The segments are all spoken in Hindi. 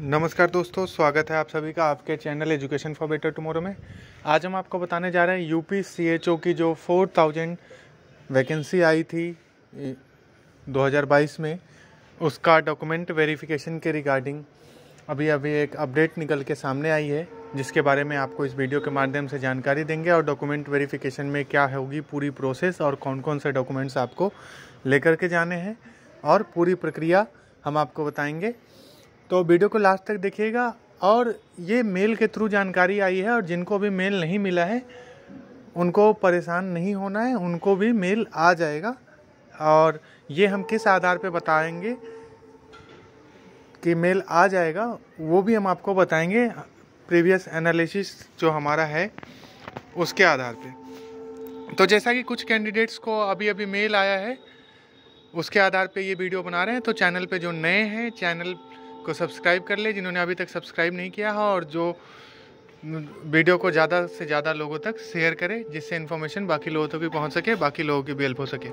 नमस्कार दोस्तों स्वागत है आप सभी का आपके channel education for better tomorrow में आज हम आपको बताने जा रहे हैं यूपी सीएचओ की जो 4000 वैकेंसी आई थी 2022 में उसका डॉक्यूमेंट वेरिफिकेशन के रिगार्डिंग अभी अभी एक अपडेट निकल के सामने आई है जिसके बारे में आपको इस वीडियो के माध्यम से जानकारी देंगे और डॉक्यूमेंट वेरीफिकेशन में क्या होगी पूरी प्रोसेस और कौन कौन से डॉक्यूमेंट्स आपको लेकर के जाने हैं और पूरी प्रक्रिया हम आपको बताएंगे तो वीडियो को लास्ट तक देखिएगा और ये मेल के थ्रू जानकारी आई है और जिनको भी मेल नहीं मिला है उनको परेशान नहीं होना है उनको भी मेल आ जाएगा और ये हम किस आधार पे बताएंगे कि मेल आ जाएगा वो भी हम आपको बताएंगे प्रीवियस एनालिसिस जो हमारा है उसके आधार पे तो जैसा कि कुछ कैंडिडेट्स को अभी अभी मेल आया है उसके आधार पे ये वीडियो बना रहे हैं तो चैनल पे जो नए हैं चैनल को सब्सक्राइब कर ले जिन्होंने अभी तक सब्सक्राइब नहीं किया है और जो वीडियो को ज़्यादा से ज़्यादा लोगों तक शेयर करें जिससे इन्फॉर्मेशन बाकी लोगों तक भी पहुंच सके बाकी लोगों की भी हेल्प हो सके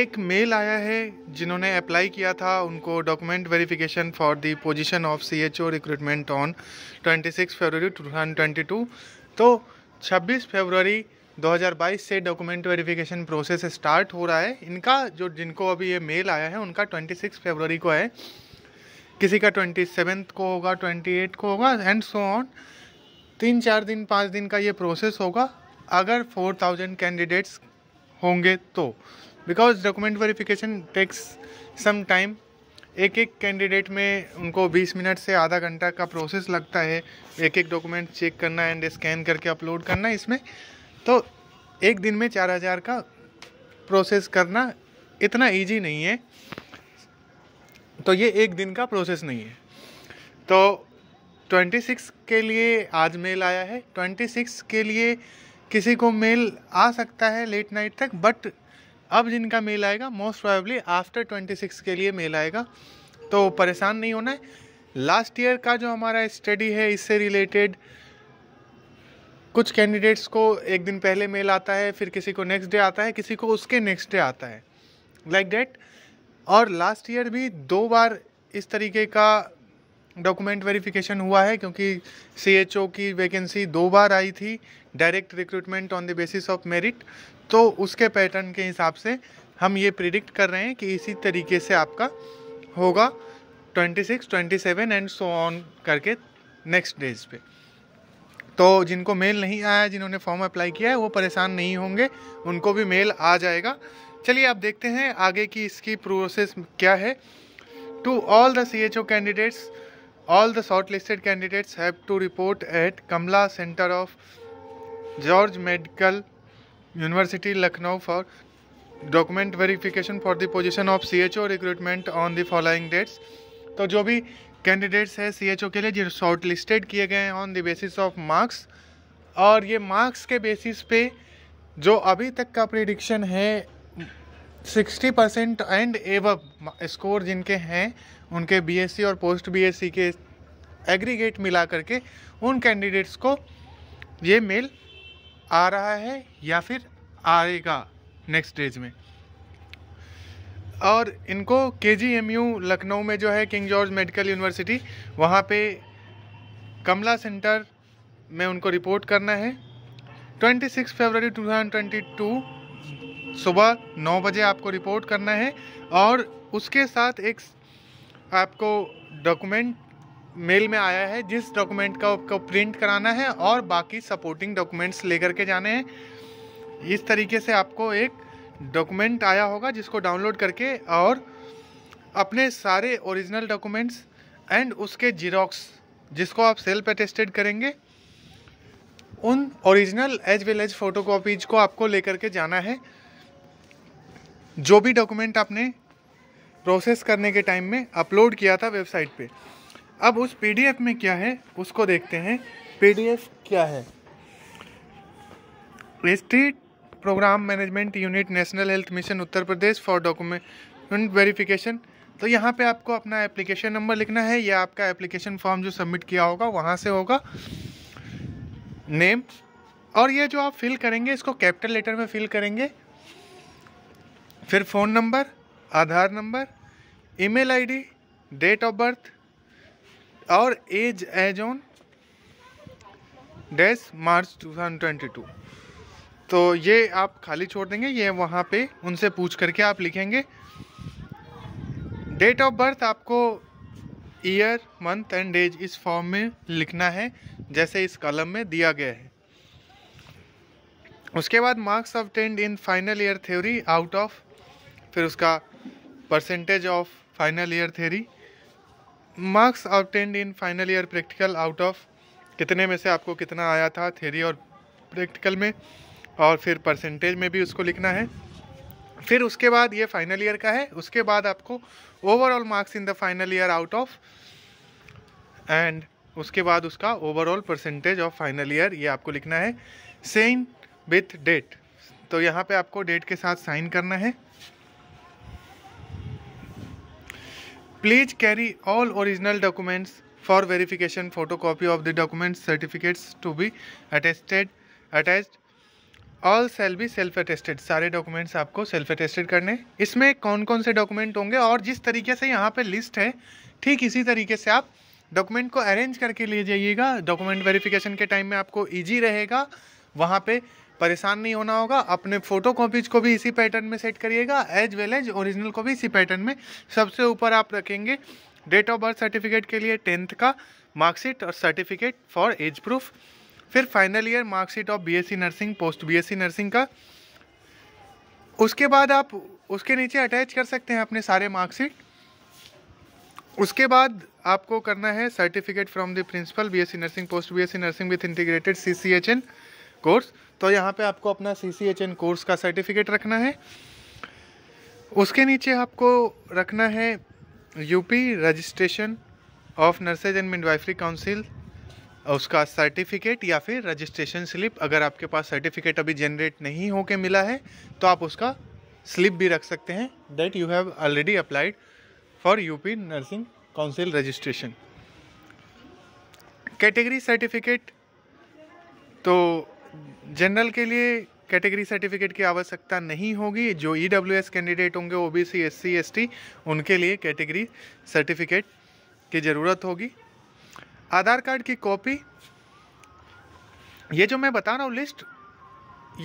एक मेल आया है जिन्होंने अप्लाई किया था उनको document verification for the position of CHO recruitment on 26 February 2022 तो 26 फरवरी 2022 से डॉक्यूमेंट वेरिफिकेशन प्रोसेस स्टार्ट हो रहा है इनका जो जिनको अभी ये मेल आया है उनका 26 फरवरी को है किसी का ट्वेंटी को होगा 28 को होगा एंड सो ऑन तीन चार दिन पाँच दिन का ये प्रोसेस होगा अगर 4000 कैंडिडेट्स होंगे तो because document verification takes some time एक एक कैंडिडेट में उनको 20 मिनट से आधा घंटा का प्रोसेस लगता है एक एक डॉक्यूमेंट चेक करना एंड स्कैन करके अपलोड करना इसमें तो एक दिन में चार हज़ार का प्रोसेस करना इतना इजी नहीं है तो ये एक दिन का प्रोसेस नहीं है तो 26 के लिए आज मेल आया है 26 के लिए किसी को मेल आ सकता है लेट नाइट तक बट अब जिनका मेल आएगा मोस्ट प्रोबेबली आफ्टर 26 के लिए मेल आएगा तो परेशान नहीं होना है लास्ट ईयर का जो हमारा स्टडी है इससे रिलेटेड कुछ कैंडिडेट्स को एक दिन पहले मेल आता है फिर किसी को नेक्स्ट डे आता है किसी को उसके नेक्स्ट डे आता है लाइक like डेट और लास्ट ईयर भी दो बार इस तरीके का डॉक्यूमेंट वेरिफिकेशन हुआ है क्योंकि सी एच ओ की वैकेंसी दो बार आई थी direct recruitment on the basis of merit तो उसके पैटर्न के हिसाब से हम ये प्रिडिक्ट कर रहे हैं कि इसी तरीके से आपका होगा 26, 27 एंड सो ऑन करके नेक्स्ट डेज पे तो जिनको मेल नहीं आया जिन्होंने फॉर्म अप्लाई किया है वो परेशान नहीं होंगे उनको भी मेल आ जाएगा चलिए आप देखते हैं आगे की इसकी प्रोसेस क्या है to all the C H O candidates all the shortlisted candidates have to report at Kamla centre of George medical university Lucknow for document verification for the position of C H O recruitment on the following dates तो जो भी कैंडिडेट्स है सी के लिए जो शॉर्ट लिस्टेड किए गए हैं on the basis of marks और ये मार्क्स के बेसिस पे जो अभी तक का प्रिडिक्शन है 60 परसेंट एंड एव स्कोर जिनके हैं उनके बीएससी और पोस्ट बीएससी के एग्रीगेट मिला करके उन कैंडिडेट्स को ये मेल आ रहा है या फिर आएगा नेक्स्ट डेज में और इनको के जी एम यू लखनऊ में जो है किंग जॉर्ज मेडिकल यूनिवर्सिटी वहाँ पे कमला सेंटर में उनको रिपोर्ट करना है 26 फरवरी 2022 सुबह 9 बजे आपको रिपोर्ट करना है और उसके साथ एक आपको डॉक्यूमेंट मेल में आया है जिस डॉक्यूमेंट का आपको प्रिंट कराना है और बाकी सपोर्टिंग डॉक्यूमेंट्स लेकर के जाने हैं इस तरीके से आपको एक डॉक्यूमेंट आया होगा जिसको डाउनलोड करके और अपने सारे ओरिजिनल डॉक्यूमेंट्स एंड उसके जीरोक्स जिसको आप सेल्फ अटेस्टेड करेंगे उन original as well as photocopies को आपको लेकर के जाना है जो भी डॉक्यूमेंट आपने प्रोसेस करने के टाइम में अपलोड किया था वेबसाइट पे अब उस पीडीएफ में क्या है उसको देखते हैं पीडीएफ क्या है S programme management unit national health mission Uttar Pradesh for document verification तो यहाँ पे आपको अपना एप्लीकेशन नंबर लिखना है या आपका एप्लीकेशन फॉर्म जो सबमिट किया होगा वहाँ से होगा नेम और ये जो आप फिल करेंगे इसको कैपिटल लेटर में फिल करेंगे फिर phone number Aadhaar number email ID, date of birth और age age on dash March 2022 तो ये आप खाली छोड़ देंगे ये वहाँ पे उनसे पूछ करके आप लिखेंगे डेट ऑफ बर्थ आपको ईयर मंथ एंड डेज इस फॉर्म में लिखना है जैसे इस कलम में दिया गया है उसके बाद marks obtained in final year theory out of फिर उसका percentage of final year theory marks obtained in final year practical out of कितने में से आपको कितना आया था थ्योरी और प्रैक्टिकल में और फिर परसेंटेज में भी उसको लिखना है फिर उसके बाद ये फाइनल ईयर का है उसके बाद आपको overall marks in the final year out of and उसके बाद उसका overall percentage of final year ये आपको लिखना है सेम विथ डेट तो यहाँ पे आपको डेट के साथ साइन करना है please carry all original documents for verification photocopy of the documents certificates to be attested attached all shall be self attested सारे डॉक्यूमेंट्स आपको सेल्फ अटेस्टेड करने इसमें कौन कौन से डॉक्यूमेंट होंगे और जिस तरीके से यहाँ पे लिस्ट है ठीक इसी तरीके से आप डॉक्यूमेंट को अरेंज करके ले जाइएगा डॉक्यूमेंट वेरिफिकेशन के टाइम में आपको ईजी रहेगा वहाँ पर परेशान नहीं होना होगा अपने फोटो कॉपीज को भी इसी पैटर्न में सेट करिएगा एज वेल एज ओरिजिनल को भी इसी पैटर्न में सबसे ऊपर आप रखेंगे डेट ऑफ बर्थ सर्टिफिकेट के लिए टेंथ का मार्कशीट और सर्टिफिकेट फॉर एज प्रूफ फिर final year marksheet of BSc nursing post BSc nursing का उसके बाद आप उसके नीचे अटैच कर सकते हैं अपने सारे मार्कशीट उसके बाद आपको करना है certificate from the principal BSc nursing post BSc nursing with integrated CCHN course तो यहाँ पे आपको अपना सीसीएचएन कोर्स का सर्टिफिकेट रखना है उसके नीचे आपको रखना है UP registration of nurses and midwifery council उसका सर्टिफिकेट या फिर रजिस्ट्रेशन स्लिप अगर आपके पास सर्टिफिकेट अभी जनरेट नहीं होके मिला है तो आप उसका स्लिप भी रख सकते हैं that you have already applied for UP nursing council registration category certificate तो जनरल के लिए कैटेगरी सर्टिफिकेट की आवश्यकता नहीं होगी जो ई e कैंडिडेट होंगे ओ बी सी एस उनके लिए कैटेगरी सर्टिफिकेट की ज़रूरत होगी आधार कार्ड की कॉपी ये जो मैं बता रहा हूँ लिस्ट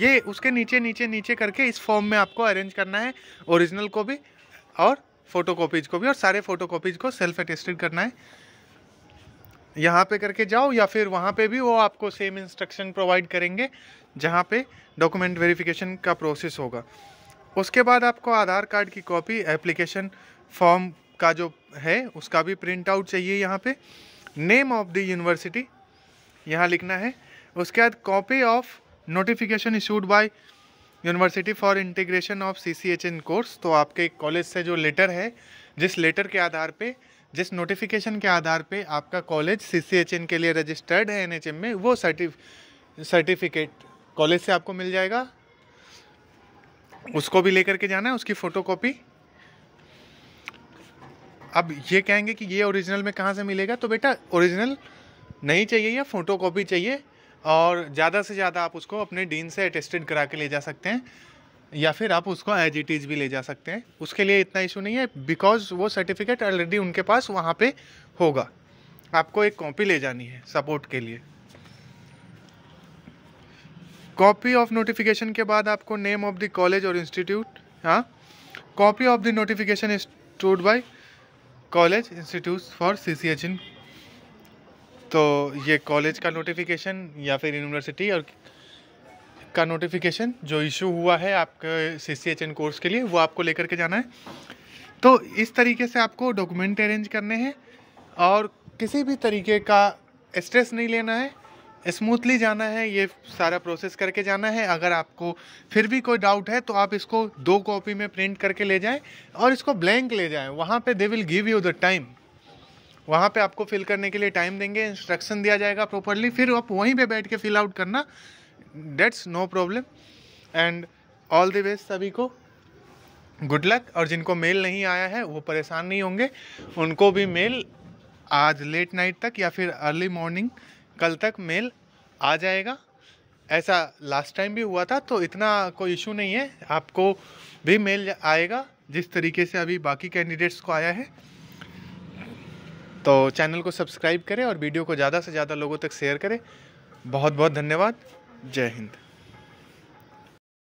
ये उसके नीचे नीचे नीचे करके इस फॉर्म में आपको अरेंज करना है ओरिजिनल को भी और फ़ोटो कॉपीज़ को भी और सारे फ़ोटो कॉपीज़ को सेल्फ अटेस्टेड करना है यहाँ पे करके जाओ या फिर वहाँ पे भी वो आपको सेम इंस्ट्रक्शन प्रोवाइड करेंगे जहाँ पे डॉक्यूमेंट वेरिफिकेशन का प्रोसेस होगा उसके बाद आपको आधार कार्ड की कॉपी एप्लीकेशन फॉर्म का जो है उसका भी प्रिंट आउट चाहिए यहाँ पर नेम ऑफ द यूनिवर्सिटी यहाँ लिखना है उसके बाद copy of notification issued by university for integration of C C H N course तो आपके कॉलेज से जो लेटर है जिस लेटर के आधार पे जिस नोटिफिकेशन के आधार पे आपका कॉलेज सी सी एच इन के लिए रजिस्टर्ड है एन एच एम में वो सर्टिफ सर्टिफिकेट कॉलेज से आपको मिल जाएगा उसको भी लेकर के जाना है उसकी फ़ोटो कॉपी अब ये कहेंगे कि ये ओरिजिनल में कहाँ से मिलेगा तो बेटा ओरिजिनल नहीं चाहिए या फ़ोटो कॉपी चाहिए और ज़्यादा से ज़्यादा आप उसको अपने डीन से अटेस्टेड करा के ले जा सकते हैं या फिर आप उसको एज इट इज़ भी ले जा सकते हैं उसके लिए इतना इशू नहीं है बिकॉज वो सर्टिफिकेट ऑलरेडी उनके पास वहाँ पर होगा आपको एक कॉपी ले जानी है सपोर्ट के लिए कॉपी ऑफ नोटिफिकेशन के बाद आपको नेम ऑफ द कॉलेज और इंस्टीट्यूट हाँ copy of the notification issued by college institute for C C H N तो ये कॉलेज का नोटिफिकेशन या फिर यूनिवर्सिटी और का नोटिफिकेशन जो इशू हुआ है आपके C C H N course के लिए वो आपको लेकर के जाना है तो इस तरीके से आपको डॉक्यूमेंट अरेंज करने हैं और किसी भी तरीके का स्ट्रेस नहीं लेना है स्मूथली जाना है ये सारा प्रोसेस करके जाना है अगर आपको फिर भी कोई डाउट है तो आप इसको दो कॉपी में प्रिंट करके ले जाएं और इसको ब्लैंक ले जाएं वहाँ पे they will give you the time वहाँ पे आपको फिल करने के लिए टाइम देंगे इंस्ट्रक्शन दिया जाएगा प्रॉपरली फिर आप वहीं पे बैठ के फिल आउट करना that's no problem and all the best सभी को गुड लक और जिनको मेल नहीं आया है वो परेशान नहीं होंगे उनको भी मेल आज लेट नाइट तक या फिर अर्ली मॉर्निंग कल तक मेल आ जाएगा ऐसा लास्ट टाइम भी हुआ था तो इतना कोई इशू नहीं है आपको भी मेल आएगा जिस तरीके से अभी बाकी कैंडिडेट्स को आया है तो चैनल को सब्सक्राइब करें और वीडियो को ज़्यादा से ज़्यादा लोगों तक शेयर करें बहुत बहुत धन्यवाद जय हिंद